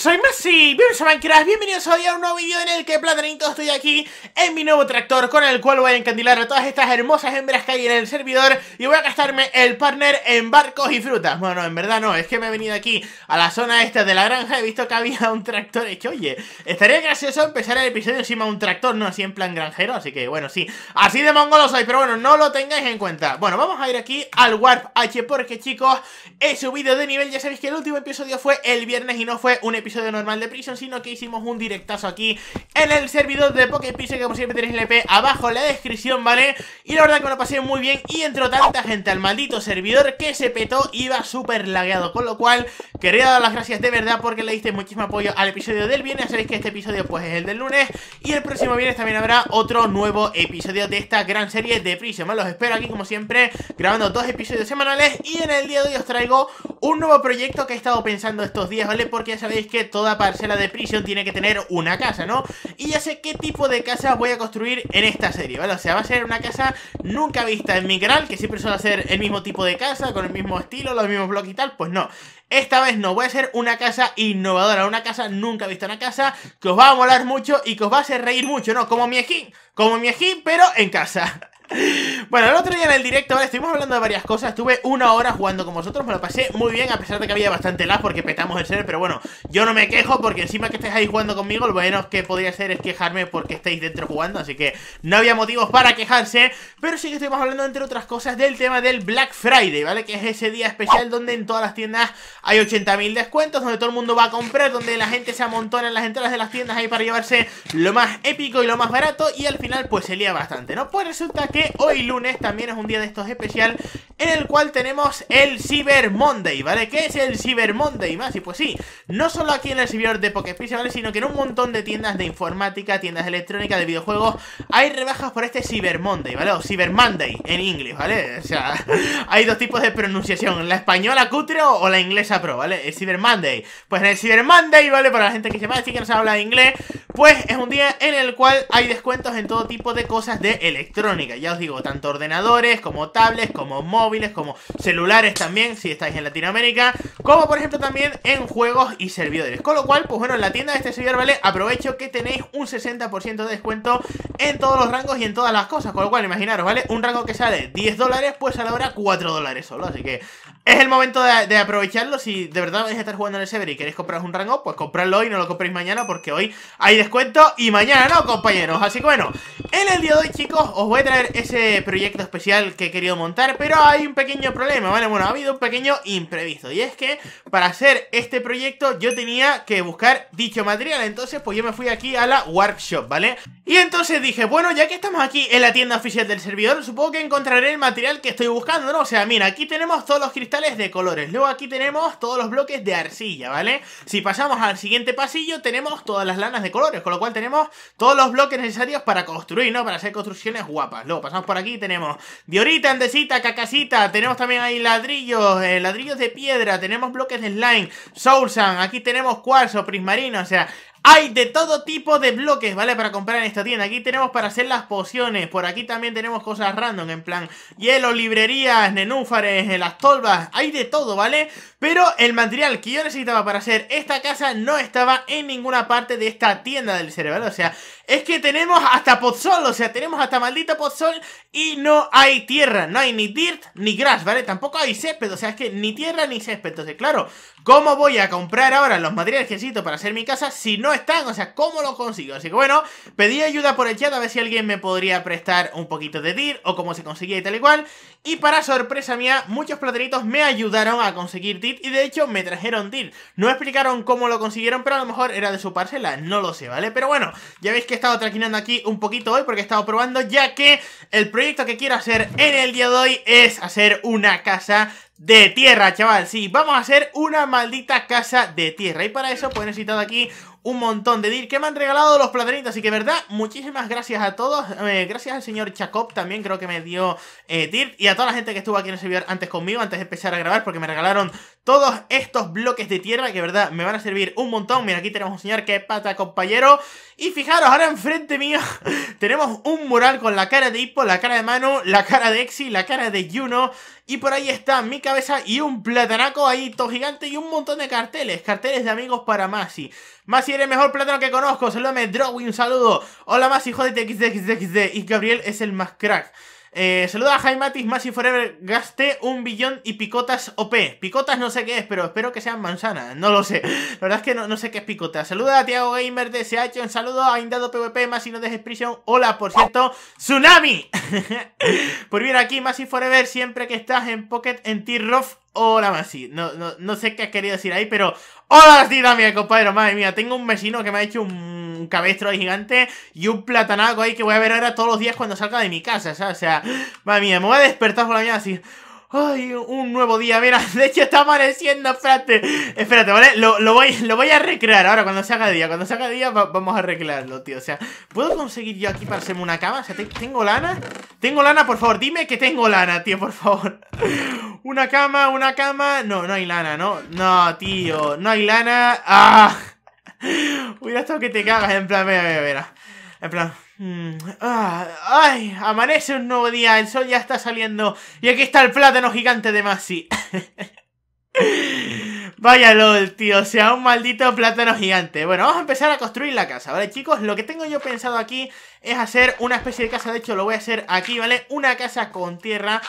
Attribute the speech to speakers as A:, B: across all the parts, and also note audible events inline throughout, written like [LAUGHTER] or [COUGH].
A: soy Messi, bienvenidos a Minecraft, bienvenidos hoy a un nuevo vídeo en el que platanito estoy aquí en mi nuevo tractor con el cual voy a encandilar a todas estas hermosas hembras que hay en el servidor y voy a gastarme el partner en barcos y frutas, bueno, en verdad no, es que me he venido aquí a la zona esta de la granja, he visto que había un tractor hecho, oye, estaría gracioso empezar el episodio encima de un tractor, no así en plan granjero, así que bueno, sí, así de mongolo soy, pero bueno, no lo tengáis en cuenta, bueno, vamos a ir aquí al Warp H porque chicos, he subido de nivel, ya sabéis que el último episodio fue el viernes y no fue un episodio episodio normal de Prison, sino que hicimos un directazo aquí en el servidor de Poké que como siempre tenéis el EP abajo en la descripción, ¿vale? Y la verdad que me lo pasé muy bien y entró tanta gente al maldito servidor que se petó, y iba súper lagueado, con lo cual quería dar las gracias de verdad porque le diste muchísimo apoyo al episodio del viernes, sabéis que este episodio pues es el del lunes y el próximo viernes también habrá otro nuevo episodio de esta gran serie de Prison, ¿vale? Los espero aquí como siempre grabando dos episodios semanales y en el día de hoy os traigo un nuevo proyecto que he estado pensando estos días, ¿vale? Porque ya sabéis que toda parcela de prisión tiene que tener una casa, ¿no? Y ya sé qué tipo de casa voy a construir en esta serie, ¿vale? O sea, va a ser una casa nunca vista en mi canal, que siempre suele ser el mismo tipo de casa, con el mismo estilo, los mismos bloques y tal, pues no. Esta vez no, voy a ser una casa innovadora, una casa nunca vista, una casa que os va a molar mucho y que os va a hacer reír mucho, ¿no? Como mi skin, como mi skin, pero en casa. Bueno, el otro día en el directo, vale, estuvimos hablando de varias cosas. Estuve una hora jugando con vosotros, me lo pasé muy bien, a pesar de que había bastante lag porque petamos el server. Pero bueno, yo no me quejo porque encima que estáis ahí jugando conmigo, lo bueno que podría hacer es quejarme porque estáis dentro jugando. Así que no había motivos para quejarse. Pero sí que estuvimos hablando, entre otras cosas, del tema del Black Friday, ¿vale? Que es ese día especial donde en todas las tiendas hay 80.000 descuentos, donde todo el mundo va a comprar, donde la gente se amontona en las entradas de las tiendas ahí para llevarse lo más épico y lo más barato. Y al final, pues se lía bastante, ¿no? Pues resulta que hoy lunes también es un día de estos especial en el cual tenemos el Cyber Monday, ¿vale? ¿Qué es el Cyber Monday más? Y pues sí, no solo aquí en el servidor de Pokespice, ¿vale? Sino que en un montón de tiendas de informática, tiendas electrónicas, de videojuegos, hay rebajas por este Cyber Monday, ¿vale? O Cyber Monday en inglés, ¿vale? O sea, [LAUGHS] hay dos tipos de pronunciación, la española cutre o la inglesa pro, ¿vale? El Cyber Monday. Pues en el Cyber Monday, ¿vale? Para la gente que se va, así que no habla hablar inglés, pues es un día en el cual hay descuentos en todo tipo de cosas de electrónica. Ya os digo, tanto ordenadores como tablets, como móviles, como celulares también, si estáis en Latinoamérica. Como por ejemplo también en juegos y servidores. Con lo cual, pues bueno, en la tienda de este servidor, ¿vale? Aprovecho que tenéis un 60% de descuento en todos los rangos y en todas las cosas. Con lo cual, imaginaros, ¿vale? Un rango que sale 10 dólares, pues a la hora 4 dólares solo. Así que es el momento de, aprovecharlo. Si de verdad vais a estar jugando en el server y queréis compraros un rango, pues compradlo hoy, no lo compréis mañana, porque hoy hay descuento y mañana no, compañeros. Así que bueno, en el día de hoy, chicos, os voy a traer ese proyecto especial que he querido montar, pero hay un pequeño problema, ¿vale? Bueno, ha habido un pequeño imprevisto. Y es que para hacer este proyecto yo tenía que buscar dicho material. Entonces, pues yo me fui aquí a la workshop, ¿vale? Y entonces dije, bueno, ya que estamos aquí en la tienda oficial del servidor, supongo que encontraré el material que estoy buscando, ¿no? O sea, mira, aquí tenemos todos los cristales de colores. Luego aquí tenemos todos los bloques de arcilla, ¿vale? Si pasamos al siguiente pasillo, tenemos todas las lanas de colores, con lo cual tenemos todos los bloques necesarios para construir, ¿no? Para hacer construcciones guapas. Luego pasamos por aquí, tenemos diorita, andesita, cacasita, tenemos también ahí ladrillos, eh, ladrillos de piedra, tenemos bloques de slime, sand aquí tenemos cuarzo, prismarino, o sea, hay de todo tipo de bloques, ¿vale? Para comprar en esta tienda. Aquí tenemos para hacer las pociones. Por aquí también tenemos cosas random, en plan hielo, librerías, nenúfares, eh, las tolvas. Hay de todo, ¿vale? Pero el material que yo necesitaba para hacer esta casa no estaba en ninguna parte de esta tienda del cerebro. ¿vale? O sea, es que tenemos hasta pozol, o sea, tenemos hasta maldito pozol y no hay tierra, no hay ni dirt ni grass, ¿vale? Tampoco hay césped, o sea, es que ni tierra ni césped. Entonces, claro, ¿cómo voy a comprar ahora los materiales que necesito para hacer mi casa si no están? O sea, ¿cómo lo consigo? Así que bueno, pedí ayuda por el chat a ver si alguien me podría prestar un poquito de dirt o cómo se conseguía y tal y cual. Y para sorpresa mía, muchos plateritos me ayudaron a conseguir dirt y de hecho me trajeron dirt. No explicaron cómo lo consiguieron, pero a lo mejor era de su parcela, no lo sé, ¿vale? Pero bueno, ya veis que estado traquinando aquí un poquito hoy porque he estado probando ya que el proyecto que quiero hacer en el día de hoy es hacer una casa de tierra, chaval, sí, vamos a hacer una maldita casa de tierra y para eso pues he necesitado aquí un montón de Dirt, que me han regalado los platanitos. Así que, verdad, muchísimas gracias a todos. Eh, gracias al señor Chacop, también, creo que me dio Dirt, eh, Y a toda la gente que estuvo aquí en el servidor antes conmigo, antes de empezar a grabar, porque me regalaron todos estos bloques de tierra que, verdad, me van a servir un montón. Mira, aquí tenemos un señor que pata, compañero. Y fijaros, ahora enfrente mío [LAUGHS] tenemos un mural con la cara de Hippo, la cara de mano la cara de Exi, la cara de Juno. Y por ahí está mi cabeza y un platanaco ahí todo gigante y un montón de carteles. Carteles de amigos para Masi. Masi el mejor plátano que conozco. Saludame, Drawing, un saludo. Hola, Masi, joder TXDXXD. Y Gabriel es el más crack. Eh, saluda a Jaimatis, Masi Forever. Gasté un billón y picotas OP. Picotas no sé qué es, pero espero que sean manzanas. No lo sé. La verdad es que no, sé qué es picota. Saluda a Tiago Gamer de SH. Un saludo a Indado PvP, Masi No Dejes Prisión. Hola, por cierto, Tsunami. [LAUGHS] Por bien, aquí Masi Forever, siempre que estás en Pocket, en t Hola, Masi. No, no, no, sé qué has querido decir ahí, pero. ¡Hola, Masi también, compadre! Madre mía, tengo un vecino que me ha hecho un cabestro de gigante y un platanaco ahí que voy a ver ahora todos los días cuando salga de mi casa, sea, O sea, madre mía, me voy a despertar por la mañana así. ¡Ay, un nuevo día! Mira, [LAUGHS] de hecho está amaneciendo, espérate. Espérate, ¿vale? Lo, voy, lo voy a recrear ahora, cuando se haga día. Cuando se haga día vamos a recrearlo, tío. O sea, ¿puedo conseguir yo aquí para hacerme una cama? O sea, ¿tengo lana? ¿Tengo lana? Por favor, dime que tengo lana, tío, por favor. Una cama, una cama. No, no hay lana, ¿no? No, tío, no hay lana. ¡Ah! Hubiera [LAUGHS] estado que te cagas, en plan, vea vea En plan. Mm, ah, ¡Ay! Amanece un nuevo día, el sol ya está saliendo. Y aquí está el plátano gigante de Masi. [LAUGHS] Vaya LOL, tío, O sea un maldito plátano gigante. Bueno, vamos a empezar a construir la casa, ¿vale, chicos? Lo que tengo yo pensado aquí es hacer una especie de casa, de hecho lo voy a hacer aquí, ¿vale? Una casa con tierra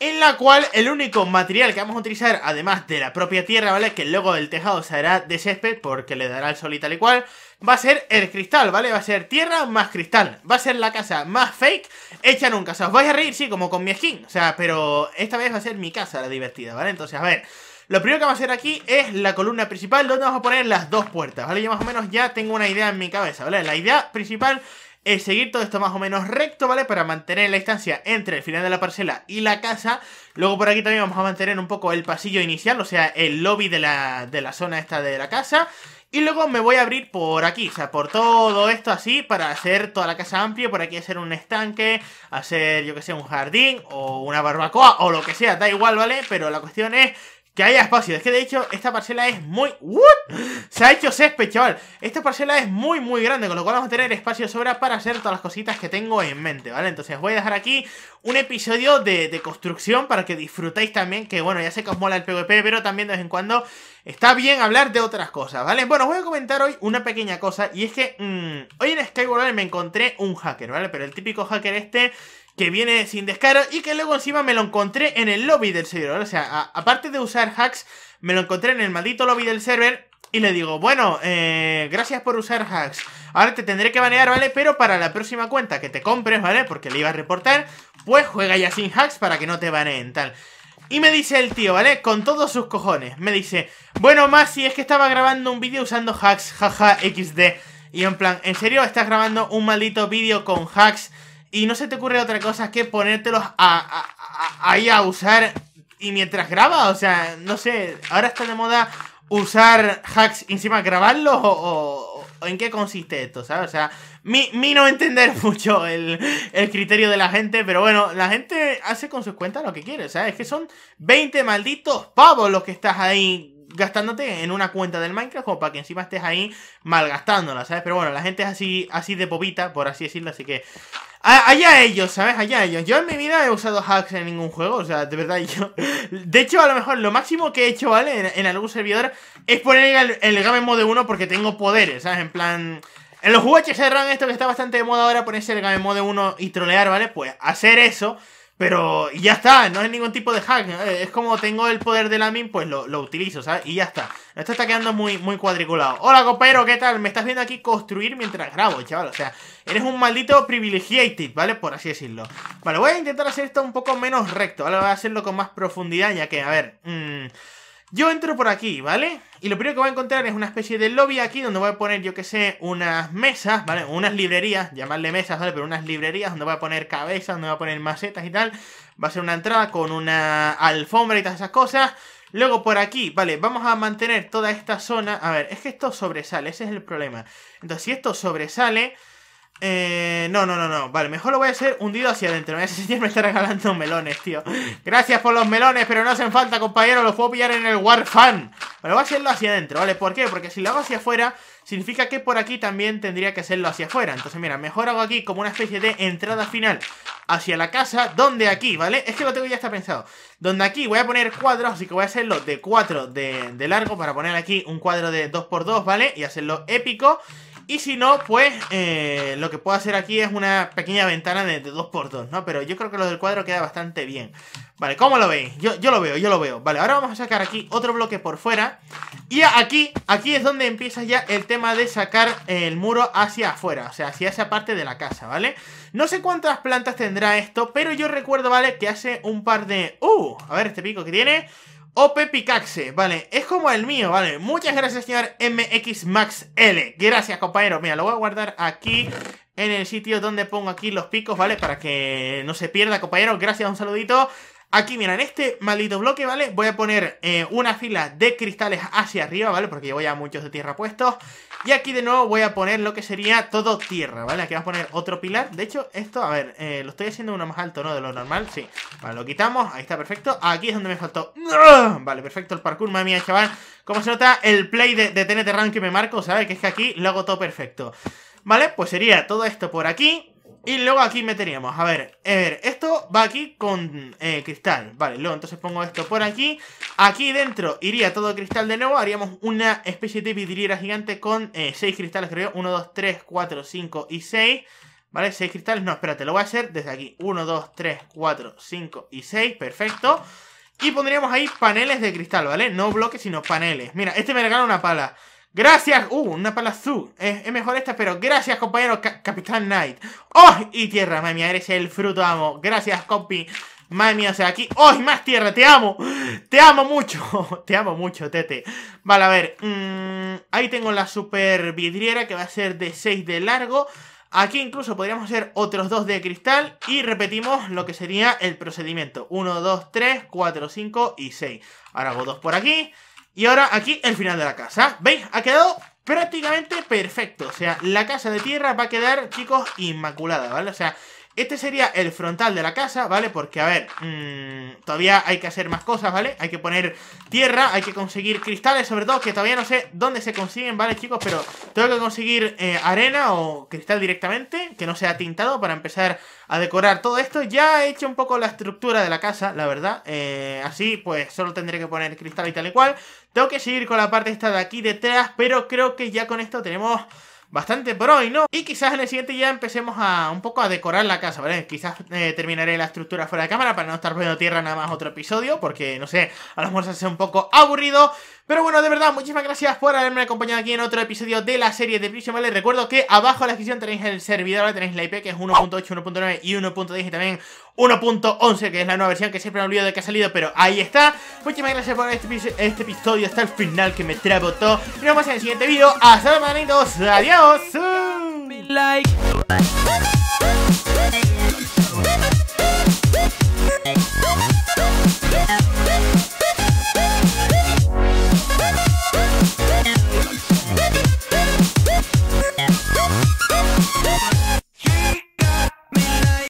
A: en la cual el único material que vamos a utilizar, además de la propia tierra, ¿vale? Que luego del tejado se hará de césped porque le dará el sol y tal y cual, va a ser el cristal, ¿vale? Va a ser tierra más cristal, va a ser la casa más fake hecha nunca, o sea, os vais a reír, sí, como con mi skin, o sea, pero esta vez va a ser mi casa la divertida, ¿vale? Entonces, a ver... Lo primero que vamos a hacer aquí es la columna principal donde vamos a poner las dos puertas, ¿vale? Yo más o menos ya tengo una idea en mi cabeza, ¿vale? La idea principal es seguir todo esto más o menos recto, ¿vale? Para mantener la distancia entre el final de la parcela y la casa. Luego por aquí también vamos a mantener un poco el pasillo inicial, o sea, el lobby de la, de la zona esta de la casa. Y luego me voy a abrir por aquí, o sea, por todo esto así, para hacer toda la casa amplia, por aquí hacer un estanque, hacer, yo que sé, un jardín o una barbacoa o lo que sea, da igual, ¿vale? Pero la cuestión es que haya espacio. Es que de hecho, esta parcela es muy. Se ha hecho césped, chaval. Esta parcela es muy, muy grande, con lo cual vamos a tener espacio sobra para hacer todas las cositas que tengo en mente, ¿vale? Entonces voy a dejar aquí un episodio de, construcción para que disfrutéis también. Que bueno, ya sé que os mola el PvP, pero también de vez en cuando está bien hablar de otras cosas, ¿vale? Bueno, os voy a comentar hoy una pequeña cosa. Y es que mm, hoy en Skyward me encontré un hacker, ¿vale? Pero el típico hacker este que viene sin descaro y que luego encima me lo encontré en el lobby del servidor. O sea, aparte de usar hacks, me lo encontré en el maldito lobby del server y le digo, bueno, eh, gracias por usar hacks. Ahora te tendré que banear, ¿vale? Pero para la próxima cuenta que te compres, ¿vale? Porque le iba a reportar, pues juega ya sin hacks para que no te baneen, tal. Y me dice el tío, ¿vale? Con todos sus cojones. Me dice, bueno, más si es que estaba grabando un vídeo usando hacks, jaja, XD. Y en plan, ¿en serio estás grabando un maldito vídeo con hacks? y no se te ocurre otra cosa que ponértelos ahí a usar y mientras graba, o sea, no sé, ahora está de moda usar hacks encima grabarlos o, en qué consiste esto, ¿sabes? O sea, mi, no entender [LAUGHS] mucho el, el, criterio de la gente, pero bueno, la gente hace con sus cuentas lo que quiere, ¿sabes? Es que son 20 malditos pavos los que estás ahí gastándote en una cuenta del Minecraft como para que encima estés ahí malgastándola, ¿sabes? Pero bueno, la gente es así, así de popita, por así decirlo, así que... allá ellos, ¿sabes? Allá ellos. Yo en mi vida he usado hacks en ningún juego, o sea, de verdad [LAUGHS] yo... De hecho, a lo mejor lo máximo que he hecho, ¿vale? En, algún servidor es poner el, gamemode Game Mode 1 porque tengo poderes, ¿sabes? En plan... En los juegos que se cerran esto que está bastante de moda ahora, ponerse el Game Mode 1 y trolear, ¿vale? Pues hacer eso... Pero ya está, no es ningún tipo de hack. Es como tengo el poder de la min, pues lo, lo, utilizo, ¿sabes? Y ya está. Esto está quedando muy, muy cuadriculado. Hola, compañero, ¿qué tal? Me estás viendo aquí construir mientras grabo, chaval. O sea, eres un maldito privilegiated, ¿vale? Por así decirlo. Vale, voy a intentar hacer esto un poco menos recto, ahora Voy a hacerlo con más profundidad, ya que, a ver... Mmm, yo entro por aquí, ¿vale? Y lo primero que voy a encontrar es una especie de lobby aquí donde voy a poner, yo que sé, unas mesas, ¿vale? Unas librerías, llamarle mesas, ¿vale? Pero unas librerías donde voy a poner cabezas, donde voy a poner macetas y tal. Va a ser una entrada con una alfombra y todas esas cosas. Luego por aquí, vale, vamos a mantener toda esta zona. A ver, es que esto sobresale, ese es el problema. Entonces, si esto sobresale... Eh, no, no, no, no. Vale, mejor lo voy a hacer hundido hacia adentro. Ese señor me está regalando melones, tío. Gracias por los melones, pero no hacen falta, compañero. Los puedo pillar en el Warfan. Pero voy a hacerlo hacia adentro, ¿vale? ¿Por qué? Porque si lo hago hacia afuera, significa que por aquí también tendría que hacerlo hacia afuera. Entonces, mira, mejor hago aquí como una especie de entrada final hacia la casa, donde aquí, ¿vale? Es que lo tengo ya está pensado. Donde aquí voy a poner cuadros, así que voy a hacerlo de cuatro de, de largo para poner aquí un cuadro de 2x2, ¿vale? Y hacerlo épico. Y si no, pues eh, lo que puedo hacer aquí es una pequeña ventana de, 2x2, ¿no? Pero yo creo que lo del cuadro queda bastante bien. Vale, ¿cómo lo veis? Yo, yo lo veo, yo lo veo. Vale, ahora vamos a sacar aquí otro bloque por fuera. Y aquí, aquí es donde empieza ya el tema de sacar el muro hacia afuera, o sea, hacia esa parte de la casa, ¿vale? No sé cuántas plantas tendrá esto, pero yo recuerdo, ¿vale? Que hace un par de... ¡Uh! A ver este pico que tiene... OP Picaxe, vale, es como el mío, vale. Muchas gracias, señor MX Max L. Gracias, compañero. Mira, lo voy a guardar aquí en el sitio donde pongo aquí los picos, ¿vale? Para que no se pierda, compañero. Gracias, un saludito. Aquí, mira, en este maldito bloque, ¿vale? Voy a poner eh, una fila de cristales hacia arriba, ¿vale? Porque llevo ya muchos de tierra puestos. Y aquí de nuevo voy a poner lo que sería todo tierra, ¿vale? Aquí vamos a poner otro pilar. De hecho, esto, a ver, eh, lo estoy haciendo uno más alto, ¿no? De lo normal, sí. Vale, lo quitamos. Ahí está, perfecto. Aquí es donde me faltó. Vale, perfecto el parkour, mami chaval. ¿Cómo se nota el play de, de TNT Run que me marco, ¿sabes? Que es que aquí lo hago todo perfecto. ¿Vale? Pues sería todo esto por aquí. Y luego aquí meteríamos, a ver, a ver esto va aquí con eh, cristal, vale, luego entonces pongo esto por aquí, aquí dentro iría todo cristal de nuevo, haríamos una especie de vidriera gigante con 6 eh, cristales creo, 1, 2, 3, 4, 5 y 6, vale, 6 cristales, no, espérate, lo voy a hacer desde aquí, 1, 2, 3, 4, 5 y 6, perfecto, y pondríamos ahí paneles de cristal, ¿vale? No bloques, sino paneles, mira, este me regala una pala, Gracias, uh, una palazú. Es, es, mejor esta, pero gracias, compañero Capitán Knight. ¡Oh! Y tierra, mía, eres el fruto, amo. Gracias, compi. mía, o sea, aquí. ¡Oh! Y más tierra, te amo. Te amo mucho. [LAUGHS] te amo mucho, tete. Vale, a ver. Mm, ahí tengo la super vidriera que va a ser de 6 de largo. Aquí incluso podríamos hacer otros dos de cristal y repetimos lo que sería el procedimiento. 1, 2, 3, 4, 5 y 6. Ahora hago dos por aquí. Y ahora aquí el final de la casa. ¿Veis? Ha quedado prácticamente perfecto. O sea, la casa de tierra va a quedar, chicos, inmaculada, ¿vale? O sea, este sería el frontal de la casa, ¿vale? Porque, a ver, mm, todavía hay que hacer más cosas, ¿vale? Hay que poner tierra, hay que conseguir cristales, sobre todo, que todavía no sé dónde se consiguen, ¿vale, chicos? Pero tengo que conseguir eh, arena o cristal directamente, que no sea tintado, para empezar a decorar todo esto. Ya he hecho un poco la estructura de la casa, la verdad. Eh, así, pues, solo tendré que poner cristal y tal y cual. Tengo que seguir con la parte esta de aquí detrás, pero creo que ya con esto tenemos bastante por hoy, ¿no? Y quizás en el siguiente ya empecemos a un poco a decorar la casa, ¿vale? Quizás eh, terminaré la estructura fuera de cámara para no estar poniendo tierra nada más otro episodio, porque no sé, a lo mejor se hace un poco aburrido. Pero bueno, de verdad, muchísimas gracias por haberme acompañado aquí en otro episodio de la serie de Prision, ¿vale? Recuerdo que abajo en la descripción tenéis el servidor, tenéis la IP que es 1.8, 1.9 y 1.10 y también 1.11, que es la nueva versión que siempre me olvido de que ha salido, pero ahí está. Muchísimas gracias por este, este episodio hasta el final que me todo Y nos vemos en el siguiente vídeo. Hasta luego, manitos. Adiós. Like